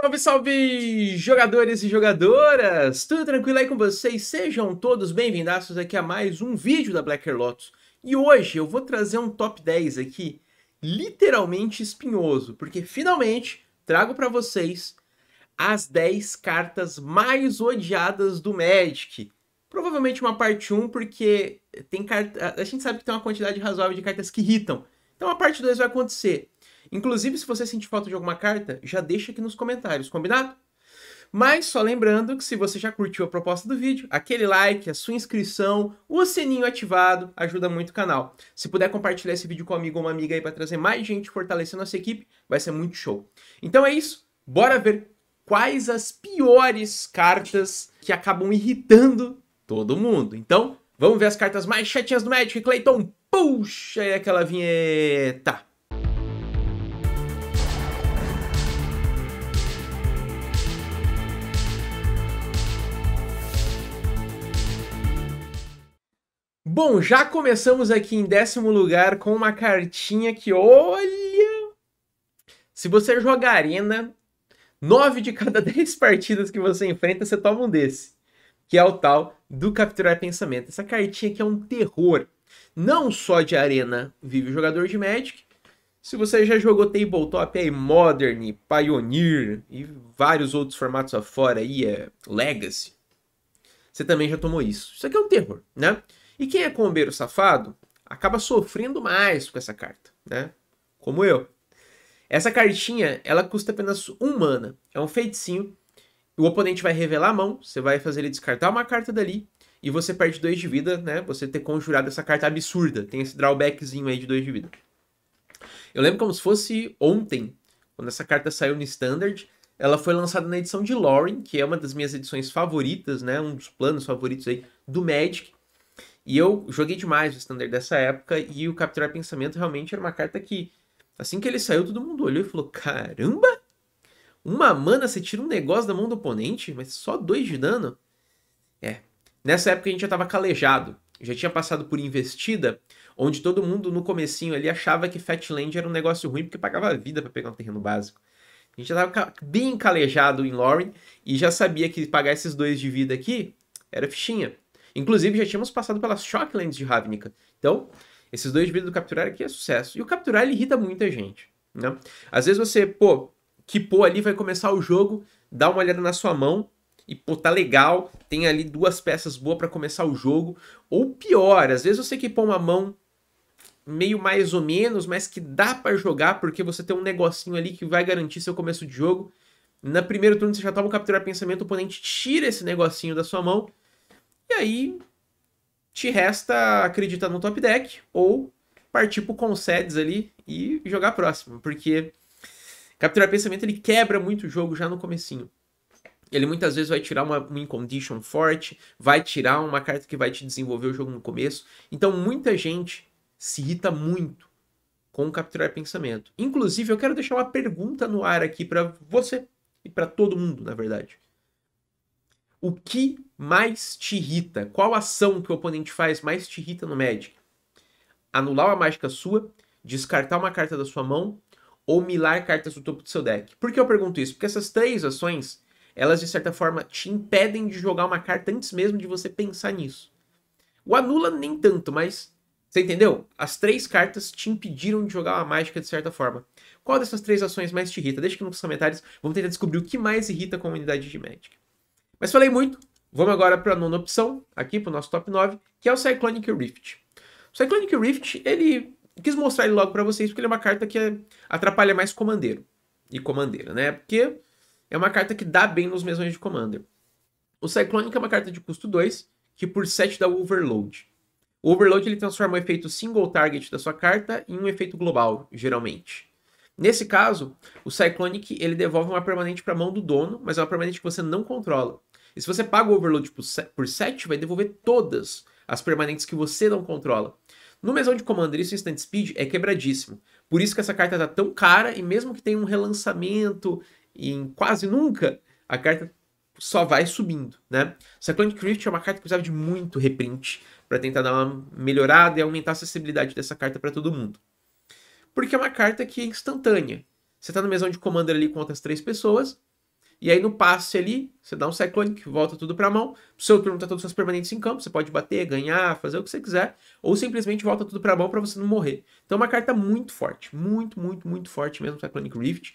Salve, salve, jogadores e jogadoras! Tudo tranquilo aí com vocês? Sejam todos bem-vindos aqui a mais um vídeo da Blacker Lotus. E hoje eu vou trazer um top 10 aqui, literalmente espinhoso, porque finalmente trago para vocês as 10 cartas mais odiadas do Magic. Provavelmente uma parte 1, porque tem carta... a gente sabe que tem uma quantidade razoável de cartas que irritam. Então a parte 2 vai acontecer. Inclusive, se você sentir falta de alguma carta, já deixa aqui nos comentários, combinado? Mas só lembrando que se você já curtiu a proposta do vídeo, aquele like, a sua inscrição, o sininho ativado ajuda muito o canal. Se puder compartilhar esse vídeo com um amigo ou uma amiga aí para trazer mais gente fortalecer nossa equipe, vai ser muito show. Então é isso, bora ver quais as piores cartas que acabam irritando todo mundo. Então, vamos ver as cartas mais chatinhas do Magic, Clayton. Puxa aí aquela vinheta. Bom, já começamos aqui em décimo lugar com uma cartinha que, olha! Se você jogar arena, 9 de cada 10 partidas que você enfrenta, você toma um desse. Que é o tal do capturar pensamento. Essa cartinha aqui é um terror. Não só de arena vive o jogador de Magic. Se você já jogou Tabletop, é Modern, Pioneer e vários outros formatos afora aí, é Legacy. Você também já tomou isso. Isso aqui é um terror, né? E quem é combeiro safado acaba sofrendo mais com essa carta, né? Como eu. Essa cartinha, ela custa apenas um mana. É um feiticinho. O oponente vai revelar a mão, você vai fazer ele descartar uma carta dali e você perde dois de vida, né? Você ter conjurado essa carta absurda. Tem esse drawbackzinho aí de dois de vida. Eu lembro como se fosse ontem, quando essa carta saiu no Standard. Ela foi lançada na edição de Lauren, que é uma das minhas edições favoritas, né? Um dos planos favoritos aí do Magic. E eu joguei demais o standard dessa época e o Capturar Pensamento realmente era uma carta que, assim que ele saiu, todo mundo olhou e falou: caramba! Uma mana, você tira um negócio da mão do oponente, mas só dois de dano? É. Nessa época a gente já estava calejado. Já tinha passado por investida, onde todo mundo no comecinho ali achava que Fatland era um negócio ruim porque pagava vida para pegar um terreno básico. A gente já estava bem calejado em Lauren e já sabia que pagar esses dois de vida aqui era fichinha. Inclusive, já tínhamos passado pelas Shocklands de Ravnica. Então, esses dois vídeos do Capturar aqui é sucesso. E o Capturar, ele irrita muita gente, né? Às vezes você, pô, que pô ali, vai começar o jogo, dá uma olhada na sua mão, e pô, tá legal, tem ali duas peças boas para começar o jogo. Ou pior, às vezes você que pô uma mão meio mais ou menos, mas que dá para jogar porque você tem um negocinho ali que vai garantir seu começo de jogo. Na primeiro turno você já toma o capturar pensamento, o oponente tira esse negocinho da sua mão e aí te resta acreditar no top deck ou partir pro concedes ali e jogar próximo, porque capturar pensamento ele quebra muito o jogo já no comecinho. Ele muitas vezes vai tirar uma win condition forte, vai tirar uma carta que vai te desenvolver o jogo no começo. Então muita gente se irrita muito com capturar pensamento. Inclusive, eu quero deixar uma pergunta no ar aqui para você e para todo mundo, na verdade. O que mais te irrita? Qual ação que o oponente faz mais te irrita no Magic? Anular uma mágica sua, descartar uma carta da sua mão ou milar cartas do topo do seu deck. Por que eu pergunto isso? Porque essas três ações, elas de certa forma te impedem de jogar uma carta antes mesmo de você pensar nisso. O anula nem tanto, mas você entendeu? As três cartas te impediram de jogar uma mágica de certa forma. Qual dessas três ações mais te irrita? Deixa aqui nos comentários. Vamos tentar descobrir o que mais irrita a comunidade de Magic. Mas falei muito, vamos agora para a nona opção, aqui para o nosso top 9, que é o Cyclonic Rift. O Cyclonic Rift, ele quis mostrar ele logo para vocês, porque ele é uma carta que atrapalha mais comandeiro e comandeira, né? Porque é uma carta que dá bem nos mesões de commander. O Cyclonic é uma carta de custo 2, que por 7 dá Overload. O Overload ele transforma o efeito single target da sua carta em um efeito global, geralmente. Nesse caso, o Cyclonic ele devolve uma permanente para a mão do dono, mas é uma permanente que você não controla. E se você paga o overload por 7, vai devolver todas as permanentes que você não controla. No mesão de Commander, isso Instant Speed é quebradíssimo. Por isso que essa carta tá tão cara, e mesmo que tenha um relançamento em quase nunca, a carta só vai subindo, né? Cyclonic Rift é uma carta que precisava de muito reprint para tentar dar uma melhorada e aumentar a acessibilidade dessa carta para todo mundo. Porque é uma carta que é instantânea. Você tá no mesão de Commander ali com outras três pessoas, e aí no passe ali, você dá um cyclonic, volta tudo para mão. Seu turno tá todos seus permanentes em campo, você pode bater, ganhar, fazer o que você quiser, ou simplesmente volta tudo para mão para você não morrer. Então é uma carta muito forte, muito, muito, muito forte mesmo, Cyclonic Rift.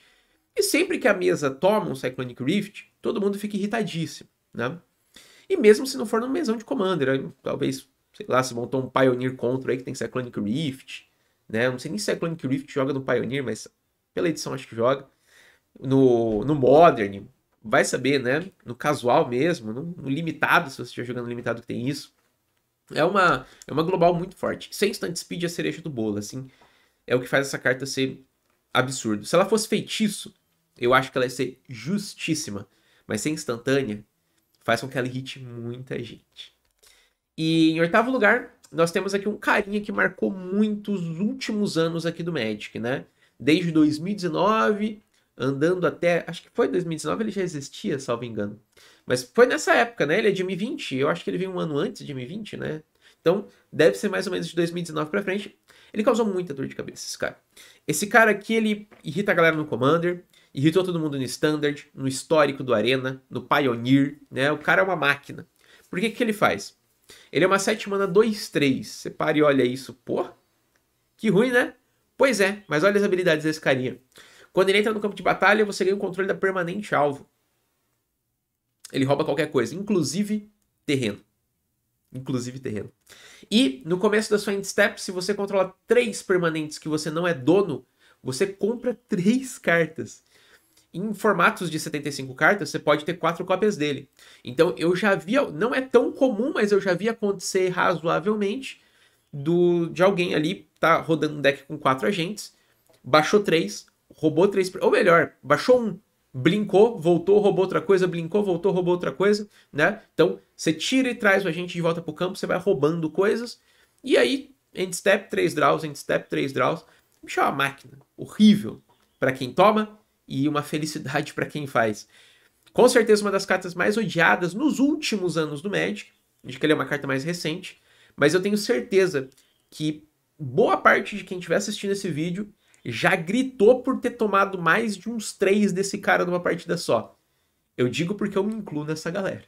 E sempre que a mesa toma um Cyclonic Rift, todo mundo fica irritadíssimo, né? E mesmo se não for no mesão de Commander, talvez, sei lá, se montou um Pioneer Contra aí que tem Cyclonic Rift, né? Não sei nem se Cyclonic Rift joga no Pioneer, mas pela edição acho que joga no, no Modern, vai saber, né? No casual mesmo, no, no limitado, se você estiver jogando limitado que tem isso. É uma, é uma global muito forte. Sem instant speed é a cereja do bolo, assim. É o que faz essa carta ser absurdo. Se ela fosse feitiço, eu acho que ela ia ser justíssima. Mas ser instantânea faz com que ela irrite muita gente. E em oitavo lugar, nós temos aqui um carinha que marcou muito os últimos anos aqui do Magic, né? Desde 2019 andando até. Acho que foi 2019, ele já existia, salvo engano. Mas foi nessa época, né? Ele é de M20, eu acho que ele veio um ano antes de M20, né? Então, deve ser mais ou menos de 2019 pra frente. Ele causou muita dor de cabeça, esse cara. Esse cara aqui, ele irrita a galera no Commander, irritou todo mundo no Standard, no histórico do Arena, no Pioneer, né? O cara é uma máquina. Por que que ele faz? Ele é uma 7 mana 2-3. Você para e olha isso, pô. Que ruim, né? Pois é, mas olha as habilidades desse carinha. Quando ele entra no campo de batalha, você ganha o controle da permanente alvo. Ele rouba qualquer coisa, inclusive terreno. Inclusive terreno. E no começo da sua end step, se você controla três permanentes que você não é dono, você compra três cartas. Em formatos de 75 cartas, você pode ter quatro cópias dele. Então eu já via, não é tão comum, mas eu já vi acontecer razoavelmente do de alguém ali tá rodando um deck com quatro agentes, baixou três, roubou três. Ou melhor, baixou um, blinkou, voltou, roubou outra coisa, blinkou, voltou, roubou outra coisa, né? Então, você tira e traz o agente de volta pro campo, você vai roubando coisas. E aí, end step três draws, end step três draws. O bicho é uma máquina horrível para quem toma e uma felicidade para quem faz. Com certeza uma das cartas mais odiadas nos últimos anos do Magic. a que ele é uma carta mais recente, mas eu tenho certeza que boa parte de quem estiver assistindo esse vídeo já gritou por ter tomado mais de uns três desse cara numa partida só. Eu digo porque eu me incluo nessa galera.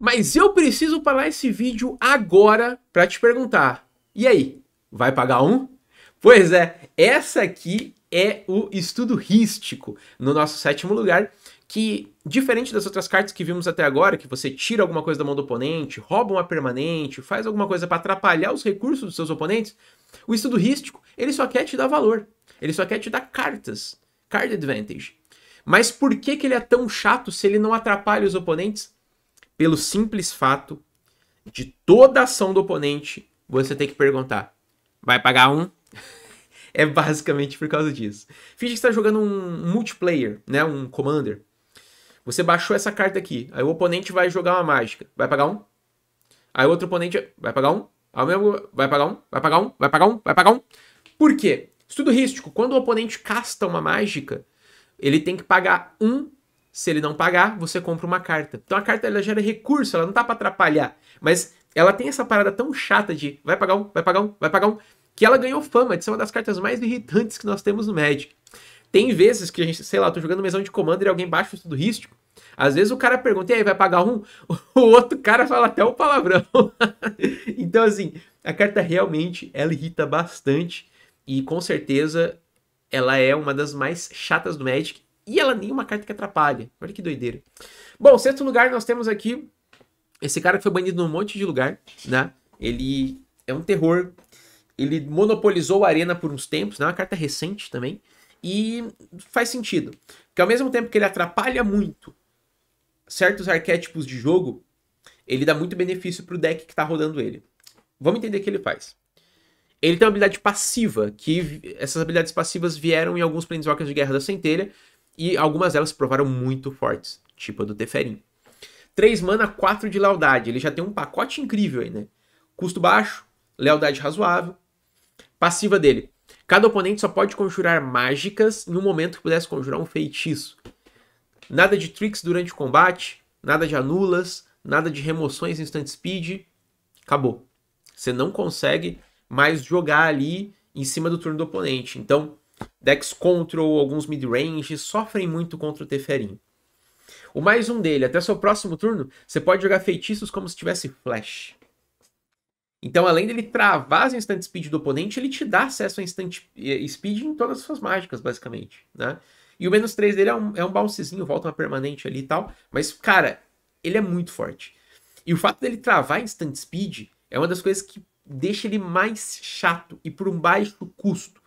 Mas eu preciso parar esse vídeo agora para te perguntar. E aí, vai pagar um? Pois é, essa aqui é o estudo rístico no nosso sétimo lugar, que diferente das outras cartas que vimos até agora, que você tira alguma coisa da mão do oponente, rouba uma permanente, faz alguma coisa para atrapalhar os recursos dos seus oponentes, o estudo rístico, ele só quer te dar valor. Ele só quer te dar cartas. Card advantage. Mas por que, que ele é tão chato se ele não atrapalha os oponentes? Pelo simples fato de toda ação do oponente você ter que perguntar: vai pagar um? é basicamente por causa disso. Finge que está jogando um multiplayer, né, um commander. Você baixou essa carta aqui, aí o oponente vai jogar uma mágica, vai pagar um. Aí outro oponente vai pagar um. Ao mesmo vai pagar um, vai pagar um, vai pagar um, vai pagar um. Por quê? Estudo rístico. Quando o oponente casta uma mágica, ele tem que pagar um. Se ele não pagar, você compra uma carta. Então a carta ela gera recurso, ela não tá para atrapalhar. Mas ela tem essa parada tão chata de vai pagar um, vai pagar um, vai pagar um, que ela ganhou fama de ser uma das cartas mais irritantes que nós temos no Magic. Tem vezes que a gente, sei lá, tô jogando mesão de comando e alguém baixa o estudo rístico às vezes o cara pergunta, e aí, vai pagar um? O outro cara fala até o um palavrão. então, assim, a carta realmente, ela irrita bastante. E com certeza, ela é uma das mais chatas do Magic. E ela nem uma carta que atrapalha. Olha que doideira. Bom, sexto lugar, nós temos aqui esse cara que foi banido num monte de lugar, né? Ele é um terror. Ele monopolizou a arena por uns tempos, né? Uma carta recente também. E faz sentido. Porque ao mesmo tempo que ele atrapalha muito certos arquétipos de jogo, ele dá muito benefício pro deck que tá rodando ele. Vamos entender o que ele faz. Ele tem uma habilidade passiva, que essas habilidades passivas vieram em alguns Planeswalkers de Guerra da Centelha, e algumas delas provaram muito fortes, tipo a do Teferin. 3 mana, 4 de lealdade. Ele já tem um pacote incrível aí, né? Custo baixo, lealdade razoável. Passiva dele. Cada oponente só pode conjurar mágicas em um momento que pudesse conjurar um feitiço. Nada de tricks durante o combate, nada de anulas, nada de remoções instant speed. Acabou. Você não consegue mais jogar ali em cima do turno do oponente. Então, decks control, alguns mid-range sofrem muito contra o Teferinho. O mais um dele, até seu próximo turno, você pode jogar feitiços como se tivesse flash. Então, além dele travar as instant speed do oponente, ele te dá acesso a instant eh, speed em todas as suas mágicas, basicamente, né? E o menos 3 dele é um, é um bouncezinho, volta uma permanente ali e tal. Mas, cara, ele é muito forte. E o fato dele travar instant speed é uma das coisas que deixa ele mais chato e por um baixo custo.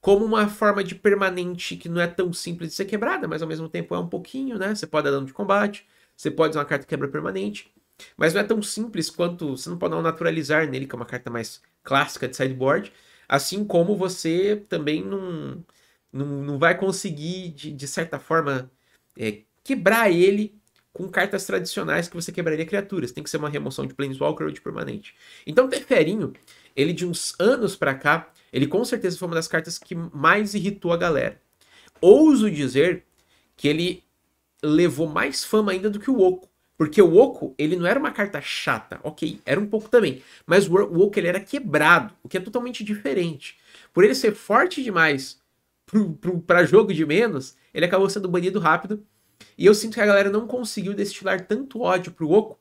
Como uma forma de permanente que não é tão simples de ser quebrada, mas ao mesmo tempo é um pouquinho, né? Você pode dar dano de combate, você pode usar uma carta quebra permanente. Mas não é tão simples quanto. Você não pode dar um naturalizar nele, que é uma carta mais clássica de sideboard. Assim como você também não não, não vai conseguir, de, de certa forma, é, quebrar ele com cartas tradicionais que você quebraria criaturas. Tem que ser uma remoção de Planeswalker ou de permanente. Então, Teferinho, ele de uns anos para cá, ele com certeza foi uma das cartas que mais irritou a galera. Ouso dizer que ele levou mais fama ainda do que o Oco. Porque o Oco, ele não era uma carta chata, ok, era um pouco também. Mas o Oco, ele era quebrado, o que é totalmente diferente. Por ele ser forte demais para jogo de menos, ele acabou sendo banido rápido. E eu sinto que a galera não conseguiu destilar tanto ódio pro Oco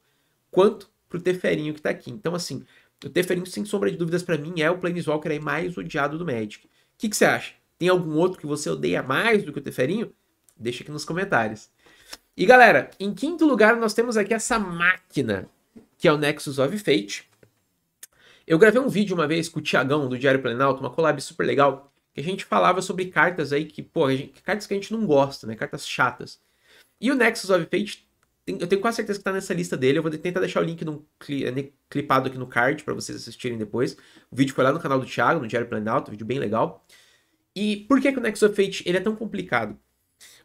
quanto pro Teferinho que tá aqui. Então, assim, o Teferinho, sem sombra de dúvidas, para mim é o Planeswalker aí mais odiado do Magic. O que, você acha? Tem algum outro que você odeia mais do que o Teferinho? Deixa aqui nos comentários. E galera, em quinto lugar nós temos aqui essa máquina, que é o Nexus of Fate. Eu gravei um vídeo uma vez com o Tiagão do Diário Planalto, uma collab super legal, que a gente falava sobre cartas aí que, pô, gente, cartas que a gente não gosta, né? Cartas chatas. E o Nexus of Fate, eu tenho quase certeza que tá nessa lista dele. Eu vou tentar deixar o link num cli, eh, clipado aqui no card para vocês assistirem depois. O vídeo foi lá no canal do Thiago, no Diário Planalto, um vídeo bem legal. E por que, que o Nexus of Fate ele é tão complicado?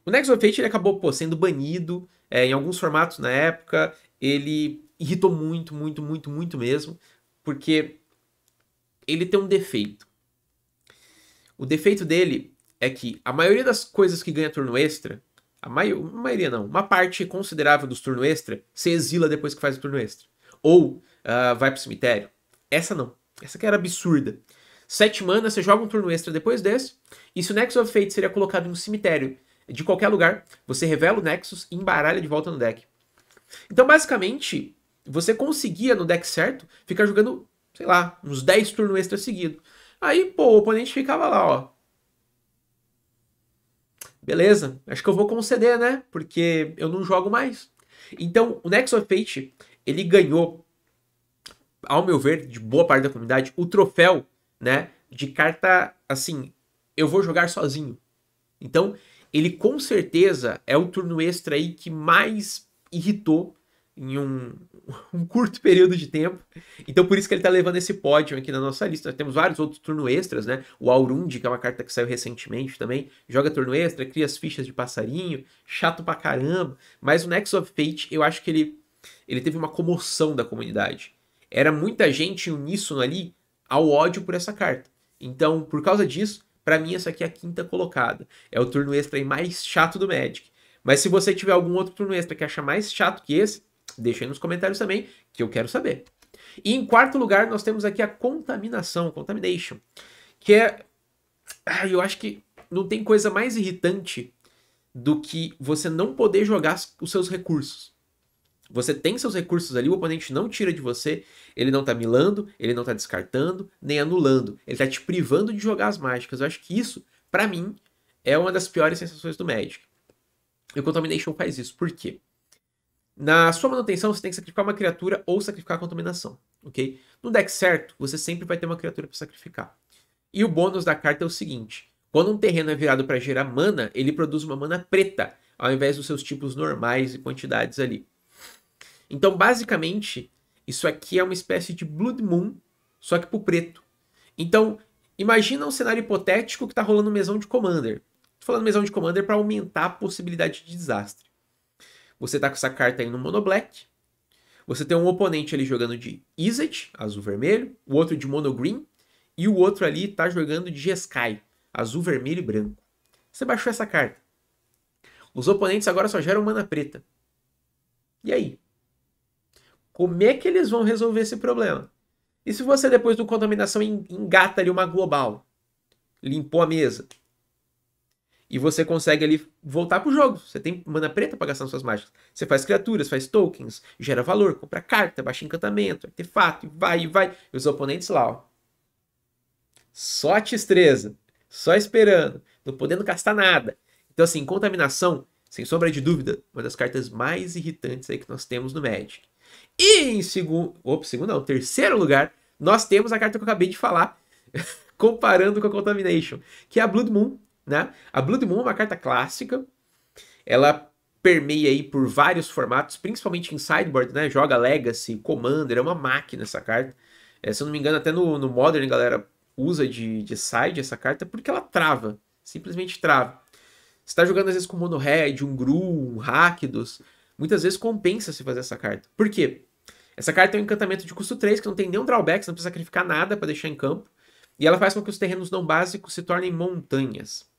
O Nexus of Fate ele acabou pô, sendo banido é, em alguns formatos na época. Ele irritou muito, muito, muito, muito mesmo, porque ele tem um defeito. O defeito dele é que a maioria das coisas que ganha turno extra, a, mai maioria não, uma parte considerável dos turno extra se exila depois que faz o turno extra. Ou uh, vai pro cemitério. Essa não. Essa que era absurda. Sete mana, você joga um turno extra depois desse, e se o Nexus of Fate seria colocado em um cemitério de qualquer lugar, você revela o Nexus e embaralha de volta no deck. Então, basicamente, você conseguia no deck certo ficar jogando, sei lá, uns 10 turnos extra seguidos. Aí, pô, o oponente ficava lá, ó. Beleza, acho que eu vou conceder, né? Porque eu não jogo mais. Então, o Nexus of Fate, ele ganhou, ao meu ver, de boa parte da comunidade, o troféu, né? De carta, assim, eu vou jogar sozinho. Então, ele com certeza é o turno extra aí que mais irritou em um, um, curto período de tempo. Então por isso que ele está levando esse pódio aqui na nossa lista. temos vários outros turno extras, né? O Aurundi, que é uma carta que saiu recentemente também, joga turno extra, cria as fichas de passarinho, chato pra caramba. Mas o Nexus of Fate, eu acho que ele, ele teve uma comoção da comunidade. Era muita gente em uníssono ali ao ódio por essa carta. Então, por causa disso, para mim essa aqui é a quinta colocada. É o turno extra mais chato do Magic. Mas se você tiver algum outro turno extra que acha mais chato que esse, Deixa aí nos comentários também, que eu quero saber. E em quarto lugar, nós temos aqui a contaminação, contamination, que é. eu acho que não tem coisa mais irritante do que você não poder jogar os seus recursos. Você tem seus recursos ali, o oponente não tira de você, ele não tá milando, ele não tá descartando, nem anulando. Ele tá te privando de jogar as mágicas. Eu acho que isso, para mim, é uma das piores sensações do Magic. E o Contamination faz isso. Por quê? Na sua manutenção, você tem que sacrificar uma criatura ou sacrificar a contaminação, ok? No deck certo, você sempre vai ter uma criatura para sacrificar. E o bônus da carta é o seguinte: quando um terreno é virado para gerar mana, ele produz uma mana preta, ao invés dos seus tipos normais e quantidades ali. Então, basicamente, isso aqui é uma espécie de Blood Moon, só que pro preto. Então, imagina um cenário hipotético que tá rolando mesão de Commander. Tô falando mesão de Commander para aumentar a possibilidade de desastre. Você tá com essa carta aí no mono black. Você tem um oponente ali jogando de Izzet, azul-vermelho, o outro de mono green, e o outro ali tá jogando de Jeskai, azul-vermelho e branco. Você baixou essa carta. Os oponentes agora só geram mana preta. E aí? Como é que eles vão resolver esse problema? E se você depois do contaminação engata ali uma global? Limpou a mesa, e você consegue ali voltar pro jogo. Você tem mana preta para gastar nas suas mágicas. Você faz criaturas, faz tokens, gera valor, compra carta, baixa encantamento, artefato, e vai, e vai. E os oponentes lá, ó. Só tistreza. Só esperando. Não podendo gastar nada. Então, assim, contaminação, sem sombra de dúvida, uma das cartas mais irritantes aí que nós temos no Magic. E em segundo. Opa, segundo não, terceiro lugar, nós temos a carta que eu acabei de falar, comparando com a Contamination, que é a Blood Moon, né? A Blood Moon é uma carta clássica. Ela permeia aí por vários formatos, principalmente em sideboard, né? Joga Legacy, Commander, é uma máquina essa carta. É, se eu não me engano, até no, no Modern, galera usa de, de side essa carta porque ela trava. Simplesmente trava. Você tá jogando às vezes com Mono Red, um Gru, um Rakdos. Muitas vezes compensa se fazer essa carta. Por quê? Essa carta é um encantamento de custo 3, que não tem nenhum drawback, você não precisa sacrificar nada para deixar em campo. E ela faz com que os terrenos não básicos se tornem montanhas.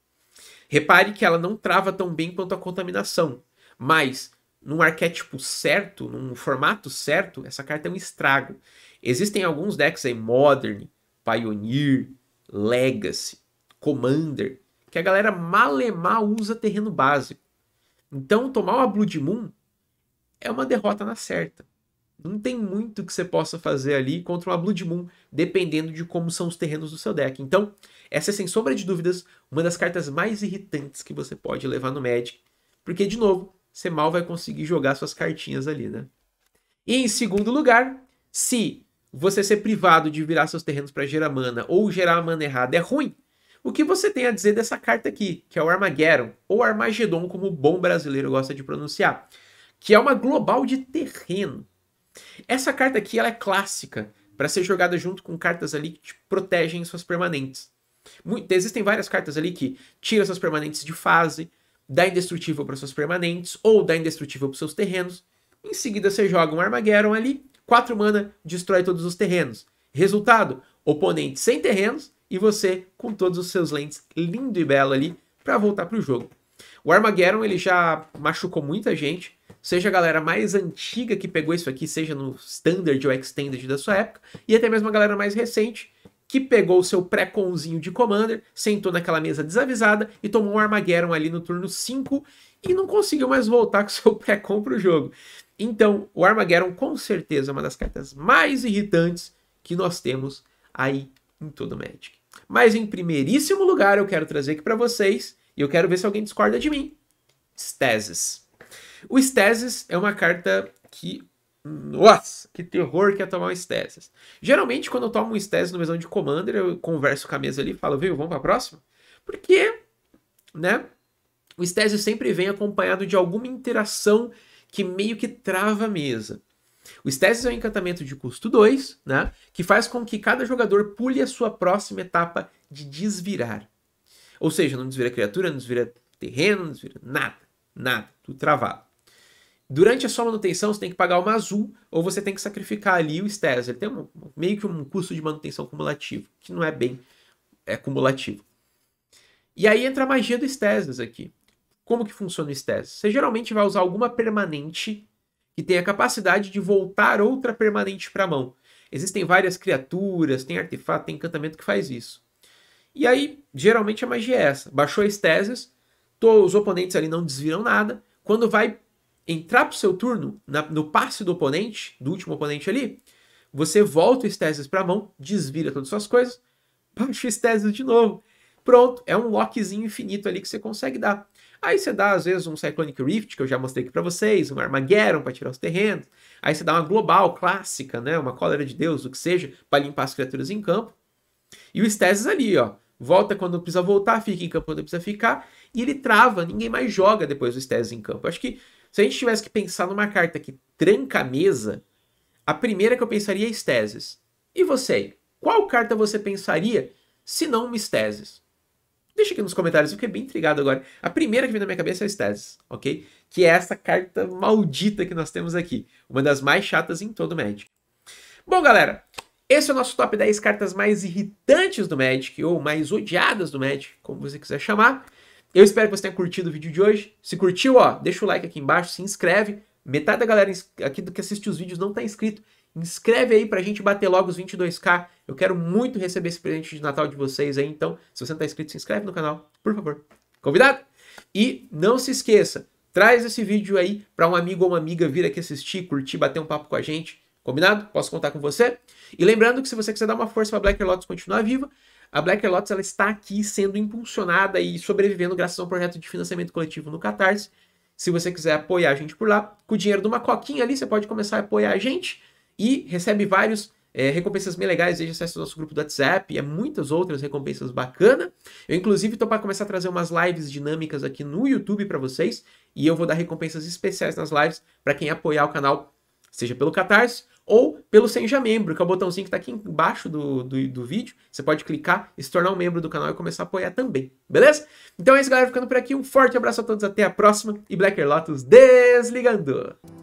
Repare que ela não trava tão bem quanto a contaminação, mas num arquétipo certo, num formato certo, essa carta é um estrago. Existem alguns decks aí, Modern, Pioneer, Legacy, Commander, que a galera malemar usa terreno básico. Então, tomar uma Blood Moon é uma derrota na certa. Não tem muito que você possa fazer ali contra uma Blood Moon, dependendo de como são os terrenos do seu deck. Então, essa é, sem sombra de dúvidas, uma das cartas mais irritantes que você pode levar no Magic, porque, de novo, você mal vai conseguir jogar suas cartinhas ali, né? E em segundo lugar, se você ser privado de virar seus terrenos para gerar mana ou gerar mana errada é ruim, o que você tem a dizer dessa carta aqui, que é o Armageddon, ou Armagedon, como o bom brasileiro gosta de pronunciar, que é uma global de terreno. Essa carta aqui ela é clássica para ser jogada junto com cartas ali que te protegem suas permanentes. Muito, existem várias cartas ali que tira suas permanentes de fase, dá indestrutível para suas permanentes, ou dá indestrutível para seus terrenos. Em seguida você joga um Armageddon ali, 4 mana, destrói todos os terrenos. Resultado: oponente sem terrenos e você com todos os seus lentes lindo e belo ali para voltar para o jogo. O Armageddon ele já machucou muita gente, seja a galera mais antiga que pegou isso aqui, seja no standard ou extended da sua época, e até mesmo a galera mais recente que pegou o seu pré-conzinho de Commander, sentou naquela mesa desavisada e tomou um Armageddon ali no turno 5 e não conseguiu mais voltar com seu pré-com pro jogo. Então, o Armageddon com certeza é uma das cartas mais irritantes que nós temos aí em todo o Magic. Mas em primeiríssimo lugar, eu quero trazer aqui para vocês, e eu quero ver se alguém discorda de mim, Stasis. O Stasis é uma carta que nossa, que terror que é tomar um Stasis. Geralmente, quando eu tomo um Stasis no mesão de Commander, eu converso com a mesa ali e falo, viu, vamos pra próxima? Porque, né, o Stasis sempre vem acompanhado de alguma interação que meio que trava a mesa. O Stasis é um encantamento de custo 2, né, que faz com que cada jogador pule a sua próxima etapa de desvirar. Ou seja, não desvira criatura, não desvira terreno, não desvira nada, nada, tudo travado. Durante a sua manutenção, você tem que pagar uma azul ou você tem que sacrificar ali o Steros. Ele tem um, meio que um custo de manutenção cumulativo, que não é bem é cumulativo. E aí entra a magia do Stesis aqui. Como que funciona o Stesis? Você geralmente vai usar alguma permanente que tem a capacidade de voltar outra permanente para a mão. Existem várias criaturas, tem artefato, tem encantamento que faz isso. E aí, geralmente a magia é essa. Baixou a Stesis, os oponentes ali não desviram nada. Quando vai entrar pro seu turno, na, no passe do oponente, do último oponente ali, você volta o Stasis para mão, desvira todas as suas coisas, baixa o Stasis de novo. Pronto, é um lockzinho infinito ali que você consegue dar. Aí você dá, às vezes, um Cyclonic Rift, que eu já mostrei aqui para vocês, um Armageddon para tirar os terrenos. Aí você dá uma global clássica, né? Uma cólera de Deus, o que seja, para limpar as criaturas em campo. E o Stasis ali, ó. Volta quando precisa voltar, fica em campo quando precisa ficar. E ele trava, ninguém mais joga depois do Stasis em campo. Eu acho que se a gente tivesse que pensar numa carta que tranca a mesa, a primeira que eu pensaria é Esteses. E você? Qual carta você pensaria se não uma Esteses? Deixa aqui nos comentários, eu fiquei bem intrigado agora. A primeira que vem na minha cabeça é a Stasis, ok? Que é essa carta maldita que nós temos aqui. Uma das mais chatas em todo o Magic. Bom, galera, esse é o nosso top 10 cartas mais irritantes do Magic, ou mais odiadas do Magic, como você quiser chamar. Eu espero que você tenha curtido o vídeo de hoje. Se curtiu, ó, deixa o like aqui embaixo, se inscreve. Metade da galera aqui do que assiste os vídeos não está inscrito. Inscreve aí pra gente bater logo os 22k. Eu quero muito receber esse presente de Natal de vocês aí, então, se você não tá inscrito, se inscreve no canal, por favor. Convidado? E não se esqueça, traz esse vídeo aí para um amigo ou uma amiga vir aqui assistir, curtir, bater um papo com a gente. Combinado? Posso contar com você? E lembrando que se você quiser dar uma força para Black Lotus continuar viva, a Black Lotus ela está aqui sendo impulsionada e sobrevivendo graças a um projeto de financiamento coletivo no Catarse. Se você quiser apoiar a gente por lá, com o dinheiro de uma coquinha ali, você pode começar a apoiar a gente e recebe vários é, recompensas bem legais, desde acesso ao nosso grupo do WhatsApp e muitas outras recompensas bacana. Eu, inclusive, estou para começar a trazer umas lives dinâmicas aqui no YouTube para vocês e eu vou dar recompensas especiais nas lives para quem apoiar o canal seja pelo Catarse ou pelo Seja Membro, que é o botãozinho que está aqui embaixo do, do, do, vídeo. Você pode clicar e se tornar um membro do canal e começar a apoiar também, beleza? Então é isso, galera. Ficando por aqui. Um forte abraço a todos. Até a próxima. E Blacker Lotus desligando!